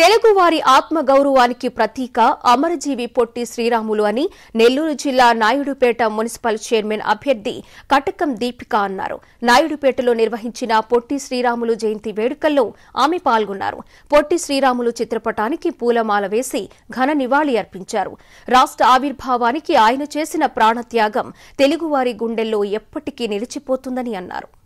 తెలుగువారి ఆత్మగౌరవానికి ప్రతీక అమరజీవి పొట్టి శ్రీరాములు అని నెల్లూరు జిల్లా నాయుడుపేట మున్సిపల్ చైర్మన్ అభ్యర్థి కటకం దీపిక అన్నారు నాయుడుపేటలో నిర్వహించిన పొట్టి శ్రీరాములు జయంతి వేడుకల్లో ఆమె పాల్గొన్నారు పొట్టి శ్రీరాములు చిత్రపటానికి పూలమాల వేసి ఘన నివాళి అర్పించారు రాష్ట ఆవిర్భావానికి ఆయన చేసిన ప్రాణత్యాగం తెలుగువారి గుండెల్లో ఎప్పటికీ నిలిచిపోతుందని అన్నారు